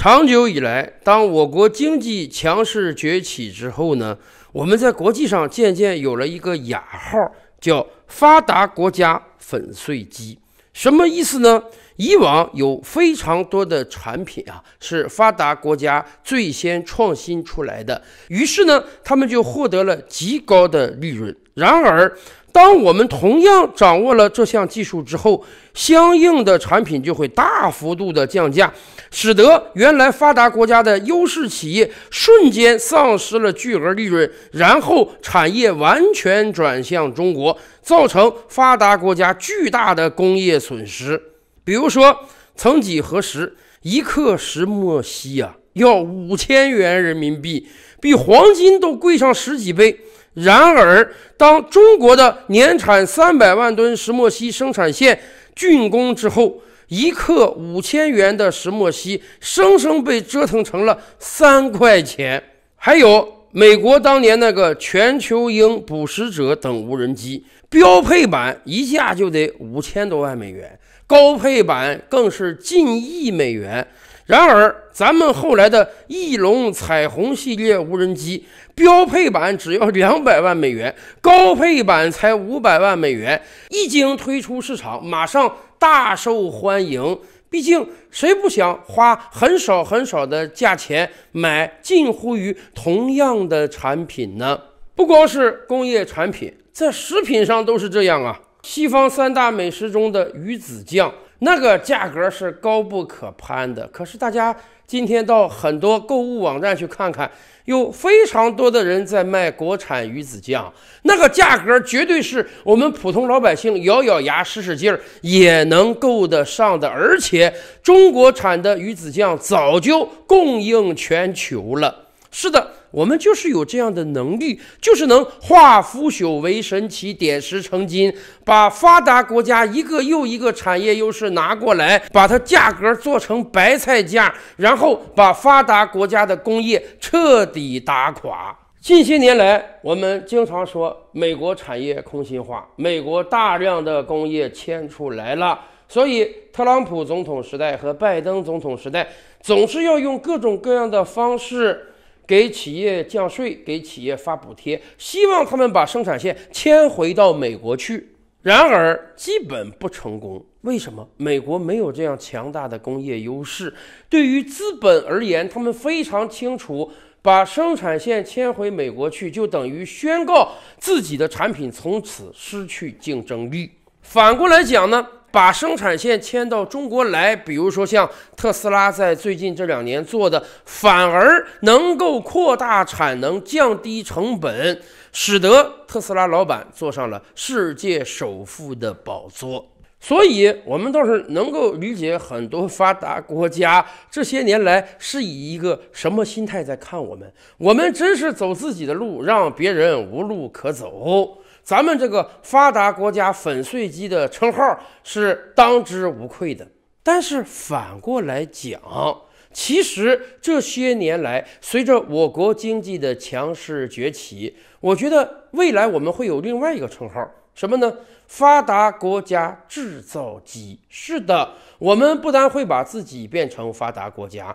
长久以来，当我国经济强势崛起之后呢，我们在国际上渐渐有了一个雅号，叫“发达国家粉碎机”。什么意思呢？以往有非常多的产品啊，是发达国家最先创新出来的，于是呢，他们就获得了极高的利润。然而，当我们同样掌握了这项技术之后，相应的产品就会大幅度的降价，使得原来发达国家的优势企业瞬间丧失了巨额利润，然后产业完全转向中国，造成发达国家巨大的工业损失。比如说，曾几何时，一克石墨烯啊，要五千元人民币，比黄金都贵上十几倍。然而，当中国的年产三百万吨石墨烯生产线竣工之后，一克五千元的石墨烯生生被折腾成了三块钱。还有美国当年那个全球鹰、捕食者等无人机，标配版一架就得五千多万美元，高配版更是近亿美元。然而，咱们后来的翼龙彩虹系列无人机标配版只要两百万美元，高配版才五百万美元。一经推出市场，马上大受欢迎。毕竟，谁不想花很少很少的价钱买近乎于同样的产品呢？不光是工业产品，在食品上都是这样啊。西方三大美食中的鱼子酱。那个价格是高不可攀的，可是大家今天到很多购物网站去看看，有非常多的人在卖国产鱼子酱，那个价格绝对是我们普通老百姓咬咬牙使使劲儿也能够得上的，而且中国产的鱼子酱早就供应全球了。是的。我们就是有这样的能力，就是能化腐朽为神奇，点石成金，把发达国家一个又一个产业优势拿过来，把它价格做成白菜价，然后把发达国家的工业彻底打垮。近些年来，我们经常说美国产业空心化，美国大量的工业迁出来了，所以特朗普总统时代和拜登总统时代总是要用各种各样的方式。给企业降税，给企业发补贴，希望他们把生产线迁回到美国去。然而，基本不成功。为什么？美国没有这样强大的工业优势。对于资本而言，他们非常清楚，把生产线迁回美国去，就等于宣告自己的产品从此失去竞争力。反过来讲呢？把生产线迁到中国来，比如说像特斯拉在最近这两年做的，反而能够扩大产能、降低成本，使得特斯拉老板坐上了世界首富的宝座。所以，我们倒是能够理解很多发达国家这些年来是以一个什么心态在看我们。我们真是走自己的路，让别人无路可走。咱们这个发达国家粉碎机的称号是当之无愧的，但是反过来讲，其实这些年来，随着我国经济的强势崛起，我觉得未来我们会有另外一个称号，什么呢？发达国家制造机。是的，我们不但会把自己变成发达国家。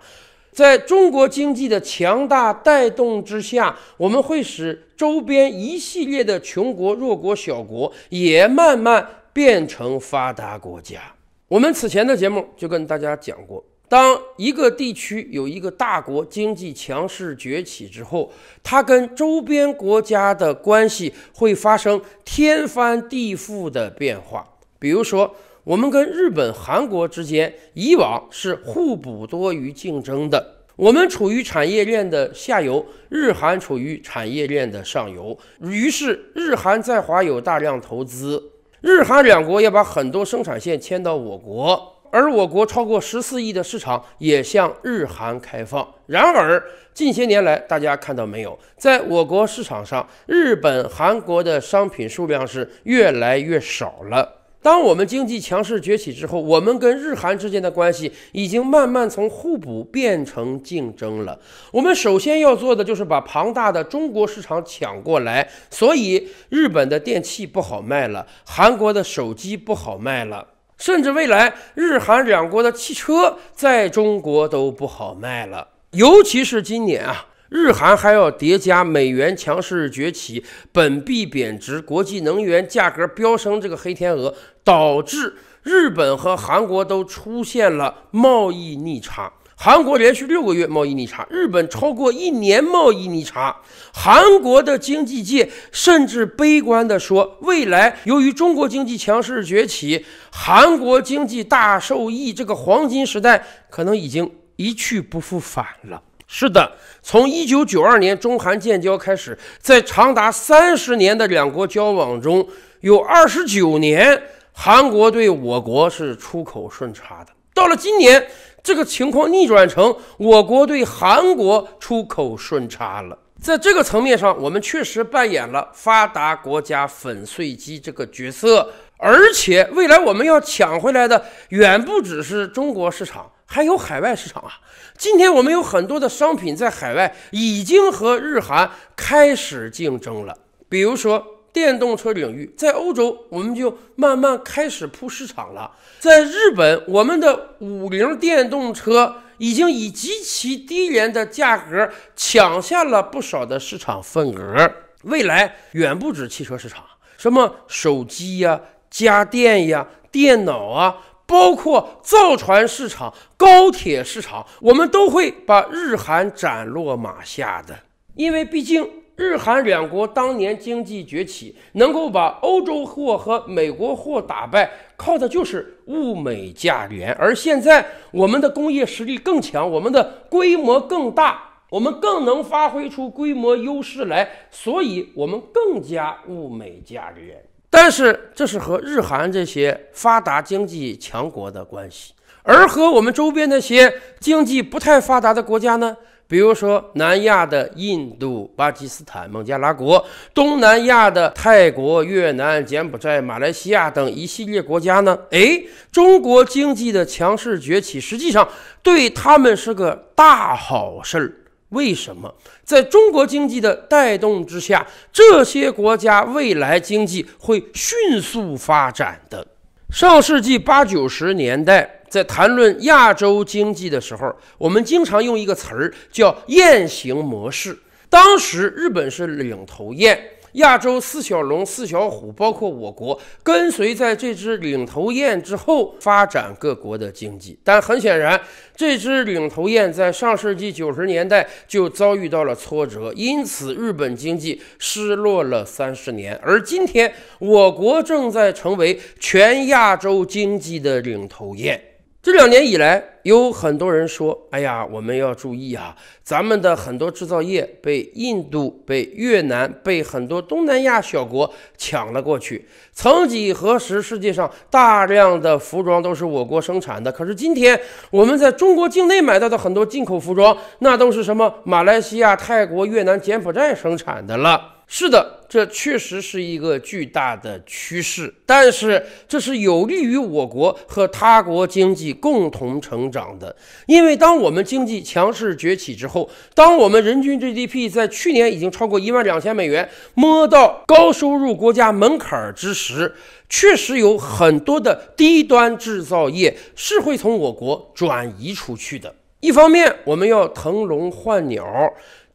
在中国经济的强大带动之下，我们会使周边一系列的穷国、弱国、小国也慢慢变成发达国家。我们此前的节目就跟大家讲过，当一个地区有一个大国经济强势崛起之后，它跟周边国家的关系会发生天翻地覆的变化。比如说，我们跟日本、韩国之间以往是互补多于竞争的。我们处于产业链的下游，日韩处于产业链的上游。于是，日韩在华有大量投资，日韩两国也把很多生产线迁到我国，而我国超过十四亿的市场也向日韩开放。然而，近些年来，大家看到没有，在我国市场上，日本、韩国的商品数量是越来越少了。当我们经济强势崛起之后，我们跟日韩之间的关系已经慢慢从互补变成竞争了。我们首先要做的就是把庞大的中国市场抢过来，所以日本的电器不好卖了，韩国的手机不好卖了，甚至未来日韩两国的汽车在中国都不好卖了，尤其是今年啊。日韩还要叠加美元强势崛起、本币贬值、国际能源价格飙升这个黑天鹅，导致日本和韩国都出现了贸易逆差。韩国连续六个月贸易逆差，日本超过一年贸易逆差。韩国的经济界甚至悲观地说，未来由于中国经济强势崛起，韩国经济大受益这个黄金时代可能已经一去不复返了。是的，从一九九二年中韩建交开始，在长达三十年的两国交往中，有二十九年韩国对我国是出口顺差的。到了今年，这个情况逆转成我国对韩国出口顺差了。在这个层面上，我们确实扮演了发达国家粉碎机这个角色，而且未来我们要抢回来的远不只是中国市场。还有海外市场啊！今天我们有很多的商品在海外已经和日韩开始竞争了。比如说电动车领域，在欧洲我们就慢慢开始铺市场了。在日本，我们的五菱电动车已经以极其低廉的价格抢下了不少的市场份额。未来远不止汽车市场，什么手机呀、家电呀、电脑啊。包括造船市场、高铁市场，我们都会把日韩斩落马下的。因为毕竟日韩两国当年经济崛起，能够把欧洲货和美国货打败，靠的就是物美价廉。而现在我们的工业实力更强，我们的规模更大，我们更能发挥出规模优势来，所以我们更加物美价廉。但是这是和日韩这些发达经济强国的关系，而和我们周边那些经济不太发达的国家呢？比如说南亚的印度、巴基斯坦、孟加拉国，东南亚的泰国、越南、柬埔寨、马来西亚等一系列国家呢？哎，中国经济的强势崛起，实际上对他们是个大好事儿。为什么在中国经济的带动之下，这些国家未来经济会迅速发展？的上世纪八九十年代，在谈论亚洲经济的时候，我们经常用一个词儿叫“雁行模式”。当时，日本是领头雁。亚洲四小龙、四小虎，包括我国，跟随在这只领头雁之后发展各国的经济。但很显然，这只领头雁在上世纪九十年代就遭遇到了挫折，因此日本经济失落了三十年。而今天，我国正在成为全亚洲经济的领头雁。这两年以来，有很多人说：“哎呀，我们要注意啊！咱们的很多制造业被印度、被越南、被很多东南亚小国抢了过去。曾几何时，世界上大量的服装都是我国生产的，可是今天，我们在中国境内买到的很多进口服装，那都是什么马来西亚、泰国、越南、柬埔寨生产的了。”是的。这确实是一个巨大的趋势，但是这是有利于我国和他国经济共同成长的。因为当我们经济强势崛起之后，当我们人均 GDP 在去年已经超过一万两千美元，摸到高收入国家门槛之时，确实有很多的低端制造业是会从我国转移出去的。一方面，我们要腾笼换鸟。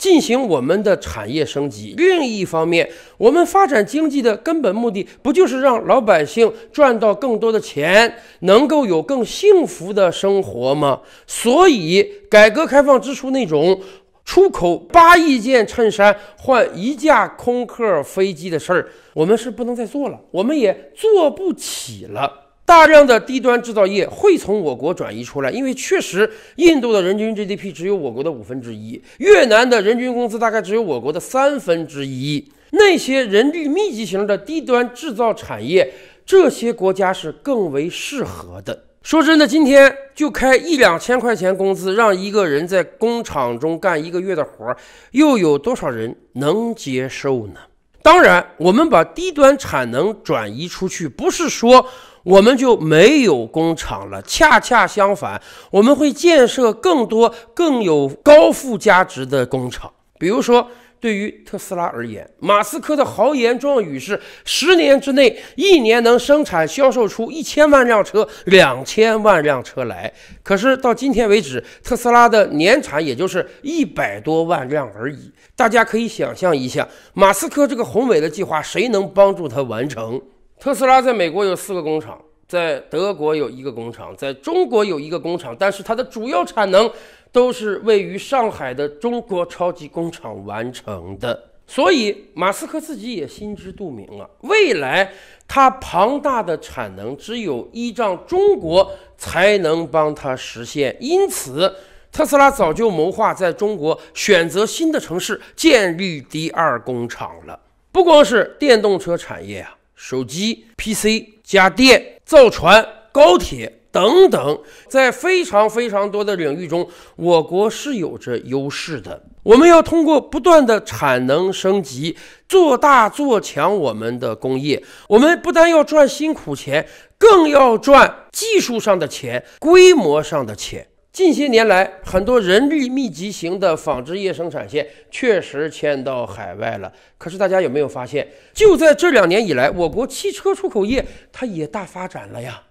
进行我们的产业升级。另一方面，我们发展经济的根本目的，不就是让老百姓赚到更多的钱，能够有更幸福的生活吗？所以，改革开放之初那种出口八亿件衬衫换一架空客飞机的事儿，我们是不能再做了，我们也做不起了。大量的低端制造业会从我国转移出来，因为确实，印度的人均 GDP 只有我国的五分之一，越南的人均工资大概只有我国的三分之一。那些人力密集型的低端制造产业，这些国家是更为适合的。说真的，今天就开一两千块钱工资，让一个人在工厂中干一个月的活，又有多少人能接受呢？当然，我们把低端产能转移出去，不是说我们就没有工厂了。恰恰相反，我们会建设更多、更有高附加值的工厂。比如说。对于特斯拉而言，马斯克的豪言壮语是十年之内一年能生产销售出一千万辆车、两千万辆车来。可是到今天为止，特斯拉的年产也就是一百多万辆而已。大家可以想象一下，马斯克这个宏伟的计划，谁能帮助他完成？特斯拉在美国有四个工厂，在德国有一个工厂，在中国有一个工厂，但是它的主要产能。都是位于上海的中国超级工厂完成的，所以马斯克自己也心知肚明啊，未来他庞大的产能只有依仗中国才能帮他实现。因此，特斯拉早就谋划在中国选择新的城市建立第二工厂了。不光是电动车产业啊，手机、PC、家电、造船、高铁。等等，在非常非常多的领域中，我国是有着优势的。我们要通过不断的产能升级，做大做强我们的工业。我们不但要赚辛苦钱，更要赚技术上的钱、规模上的钱。近些年来，很多人力密集型的纺织业生产线确实迁到海外了。可是大家有没有发现，就在这两年以来，我国汽车出口业它也大发展了呀？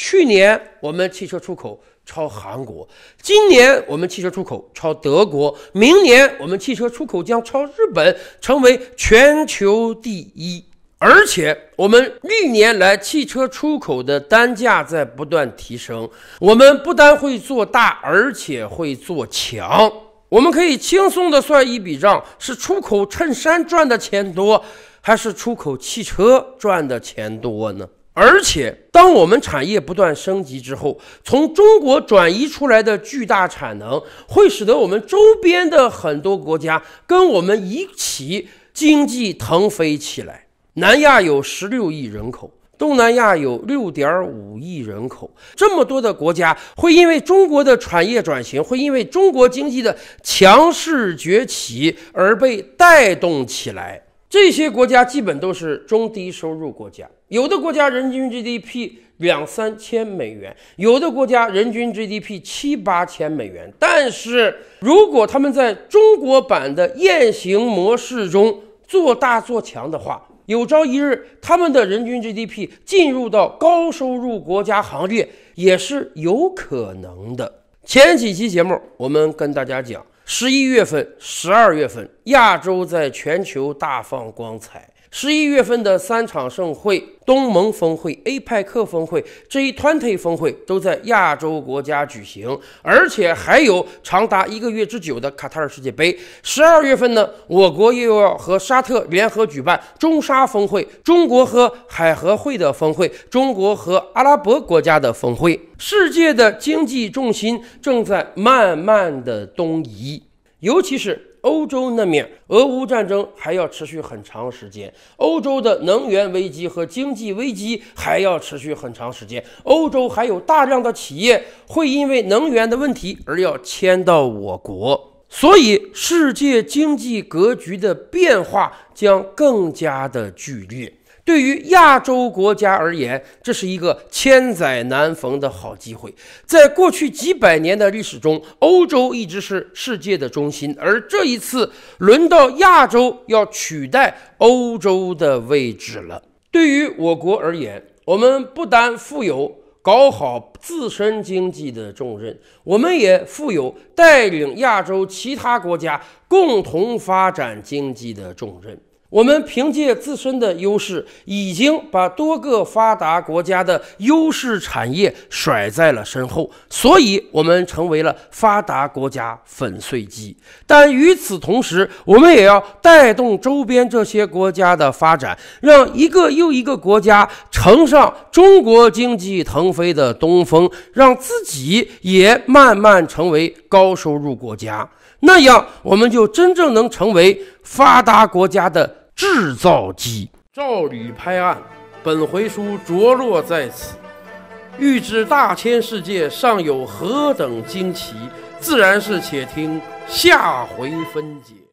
去年我们汽车出口超韩国，今年我们汽车出口超德国，明年我们汽车出口将超日本，成为全球第一。而且我们历年来汽车出口的单价在不断提升，我们不单会做大，而且会做强。我们可以轻松地算一笔账：是出口衬衫赚的钱多，还是出口汽车赚的钱多呢？而且，当我们产业不断升级之后，从中国转移出来的巨大产能，会使得我们周边的很多国家跟我们一起经济腾飞起来。南亚有十六亿人口，东南亚有六点五亿人口，这么多的国家会因为中国的产业转型，会因为中国经济的强势崛起而被带动起来。这些国家基本都是中低收入国家。有的国家人均 GDP 两三千美元，有的国家人均 GDP 七八千美元。但是如果他们在中国版的雁行模式中做大做强的话，有朝一日他们的人均 GDP 进入到高收入国家行列也是有可能的。前几期节目我们跟大家讲，十一月份、十二月份，亚洲在全球大放光彩。十一月份的三场盛会——东盟峰会、APEC 峰会、G20 峰会——都在亚洲国家举行，而且还有长达一个月之久的卡塔尔世界杯。十二月份呢，我国又要和沙特联合举办中沙峰会、中国和海合会的峰会、中国和阿拉伯国家的峰会。世界的经济重心正在慢慢的东移，尤其是。欧洲那面，俄乌战争还要持续很长时间，欧洲的能源危机和经济危机还要持续很长时间，欧洲还有大量的企业会因为能源的问题而要迁到我国，所以世界经济格局的变化将更加的剧烈。对于亚洲国家而言，这是一个千载难逢的好机会。在过去几百年的历史中，欧洲一直是世界的中心，而这一次轮到亚洲要取代欧洲的位置了。对于我国而言，我们不单负有搞好自身经济的重任，我们也负有带领亚洲其他国家共同发展经济的重任。我们凭借自身的优势，已经把多个发达国家的优势产业甩在了身后，所以，我们成为了发达国家粉碎机。但与此同时，我们也要带动周边这些国家的发展，让一个又一个国家乘上中国经济腾飞的东风，让自己也慢慢成为高收入国家。那样，我们就真正能成为发达国家的制造机。照吕拍案，本回书着落在此。欲知大千世界尚有何等惊奇，自然是且听下回分解。